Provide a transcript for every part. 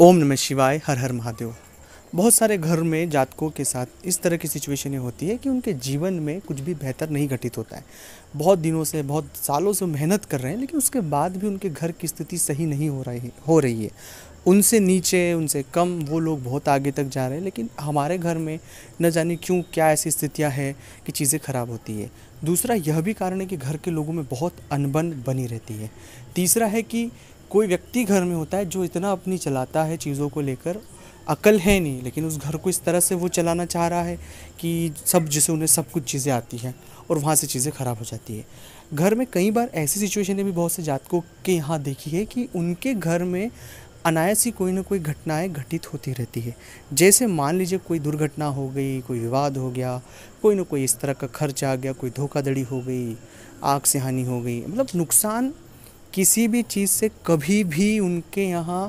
ओम नमः शिवाय हर हर महादेव बहुत सारे घर में जातकों के साथ इस तरह की सिचुएशन होती है कि उनके जीवन में कुछ भी बेहतर नहीं घटित होता है बहुत दिनों से बहुत सालों से मेहनत कर रहे हैं लेकिन उसके बाद भी उनके घर की स्थिति सही नहीं हो रही हो रही है उनसे नीचे उनसे कम वो लोग बहुत आगे तक जा रहे हैं लेकिन हमारे घर में न जाने क्यों क्या ऐसी स्थितियाँ हैं कि चीज़ें ख़राब होती है दूसरा यह भी कारण है कि घर के लोगों में बहुत अनबन बनी रहती है तीसरा है कि कोई व्यक्ति घर में होता है जो इतना अपनी चलाता है चीज़ों को लेकर अकल है नहीं लेकिन उस घर को इस तरह से वो चलाना चाह रहा है कि सब जिसे उन्हें सब कुछ चीज़ें आती हैं और वहाँ से चीज़ें ख़राब हो जाती है घर में कई बार ऐसी सिचुएशन भी बहुत से जातकों के यहाँ देखी है कि उनके घर में अनायास ही कोई ना कोई घटनाएं घटित होती रहती है जैसे मान लीजिए कोई दुर्घटना हो गई कोई विवाद हो गया कोई ना कोई इस तरह का खर्च आ गया कोई धोखाधड़ी हो गई आग से हानि हो गई मतलब नुकसान किसी भी चीज़ से कभी भी उनके यहाँ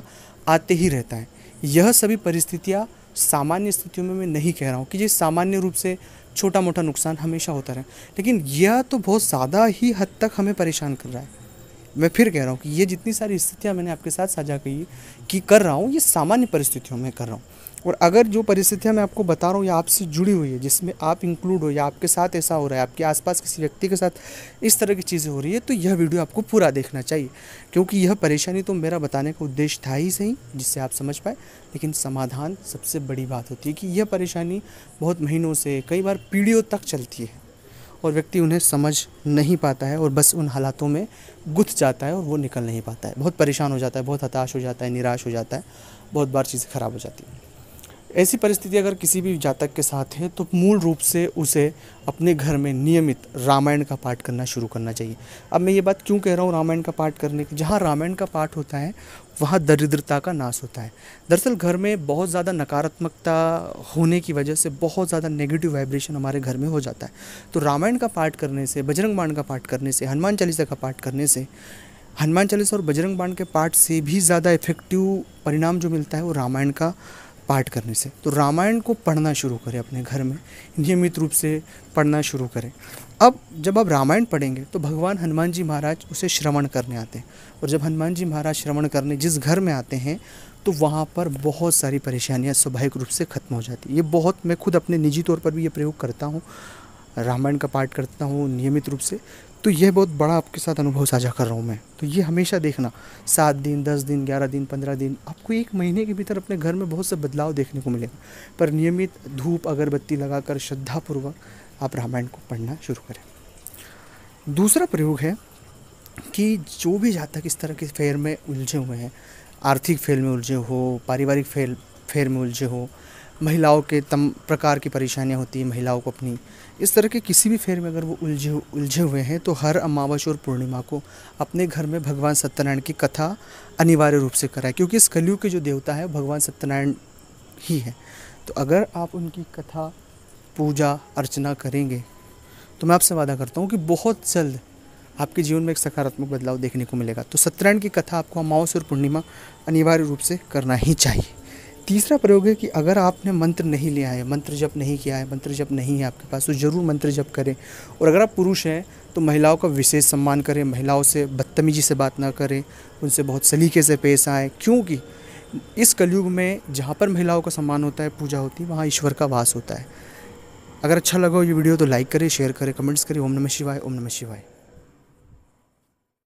आते ही रहता है यह सभी परिस्थितियाँ सामान्य स्थितियों में मैं नहीं कह रहा हूँ कि जी सामान्य रूप से छोटा मोटा नुकसान हमेशा होता रहे लेकिन यह तो बहुत ज़्यादा ही हद तक हमें परेशान कर रहा है मैं फिर कह रहा हूँ कि ये जितनी सारी स्थितियाँ मैंने आपके साथ साझा की कि कर रहा हूँ ये सामान्य परिस्थितियों में कर रहा हूँ और अगर जो परिस्थितियाँ मैं आपको बता रहा हूँ या आपसे जुड़ी हुई है जिसमें आप इंक्लूड हो या आपके साथ ऐसा हो रहा है आपके आसपास किसी व्यक्ति के साथ इस तरह की चीज़ें हो रही है तो यह वीडियो आपको पूरा देखना चाहिए क्योंकि यह परेशानी तो मेरा बताने का उद्देश्य था ही सही जिससे आप समझ पाए लेकिन समाधान सबसे बड़ी बात होती है कि यह परेशानी बहुत महीनों से कई बार पीढ़ियों तक चलती है और व्यक्ति उन्हें समझ नहीं पाता है और बस उन हालातों में गुथ जाता है और वो निकल नहीं पाता है बहुत परेशान हो जाता है बहुत हताश हो जाता है निराश हो जाता है बहुत बार चीज़ें ख़राब हो जाती हैं ऐसी परिस्थिति अगर किसी भी जातक के साथ है तो मूल रूप से उसे अपने घर में नियमित रामायण का पाठ करना शुरू करना चाहिए अब मैं ये बात क्यों कह रहा हूँ रामायण का पाठ करने की जहाँ रामायण का पाठ होता है वहाँ दरिद्रता का नाश होता है दरअसल घर में बहुत ज़्यादा नकारात्मकता होने की वजह से बहुत ज़्यादा नेगेटिव वाइब्रेशन हमारे घर में हो जाता है तो रामायण का पाठ करने से बजरंग बाण का पाठ करने से हनुमान चालीसा का पाठ करने से हनुमान चालीसा और बजरंग बाण के पाठ से भी ज़्यादा इफेक्टिव परिणाम जो मिलता है वो रामायण का पाठ करने से तो रामायण को पढ़ना शुरू करें अपने घर में नियमित रूप से पढ़ना शुरू करें अब जब आप रामायण पढ़ेंगे तो भगवान हनुमान जी महाराज उसे श्रवण करने आते हैं और जब हनुमान जी महाराज श्रवण करने जिस घर में आते हैं तो वहाँ पर बहुत सारी परेशानियाँ स्वाभाविक रूप से ख़त्म हो जाती है ये बहुत मैं खुद अपने निजी तौर पर भी ये प्रयोग करता हूँ रामायण का पाठ करता हूँ नियमित रूप से तो यह बहुत बड़ा आपके साथ अनुभव साझा कर रहा हूँ मैं तो ये हमेशा देखना सात दिन दस दिन ग्यारह दिन पंद्रह दिन आपको एक महीने के भीतर अपने घर में बहुत से बदलाव देखने को मिलेगा पर नियमित धूप अगरबत्ती लगाकर श्रद्धापूर्वक आप रामायण को पढ़ना शुरू करें दूसरा प्रयोग है कि जो भी जातक इस तरह के फेर में उलझे हुए हैं आर्थिक फेल में उलझे हो पारिवारिक फेल फेर में उलझे हो महिलाओं के तम प्रकार की परेशानियाँ होती हैं महिलाओं को अपनी इस तरह के किसी भी फेर में अगर वो उलझे उलझे हुए हैं तो हर अमावस और पूर्णिमा को अपने घर में भगवान सत्यनारायण की कथा अनिवार्य रूप से कराए क्योंकि इस कलयुग के जो देवता है भगवान सत्यनारायण ही है तो अगर आप उनकी कथा पूजा अर्चना करेंगे तो मैं आपसे वादा करता हूँ कि बहुत जल्द आपके जीवन में एक सकारात्मक बदलाव देखने को मिलेगा तो सत्यनारायण की कथा आपको अमावस और पूर्णिमा अनिवार्य रूप से करना ही चाहिए तीसरा प्रयोग है कि अगर आपने मंत्र नहीं लिया है मंत्र जप नहीं किया है मंत्र जप नहीं है आपके पास तो ज़रूर मंत्र जप करें और अगर आप पुरुष हैं तो महिलाओं का विशेष सम्मान करें महिलाओं से बदतमीजी से बात ना करें उनसे बहुत सलीके से पेश आएँ क्योंकि इस कलयुग में जहाँ पर महिलाओं का सम्मान होता है पूजा होती है वहाँ ईश्वर का वास होता है अगर अच्छा लगा हो ये वीडियो तो लाइक करें शेयर करें कमेंट्स करें ओम नमः शिवाय ओम नमः शिवाय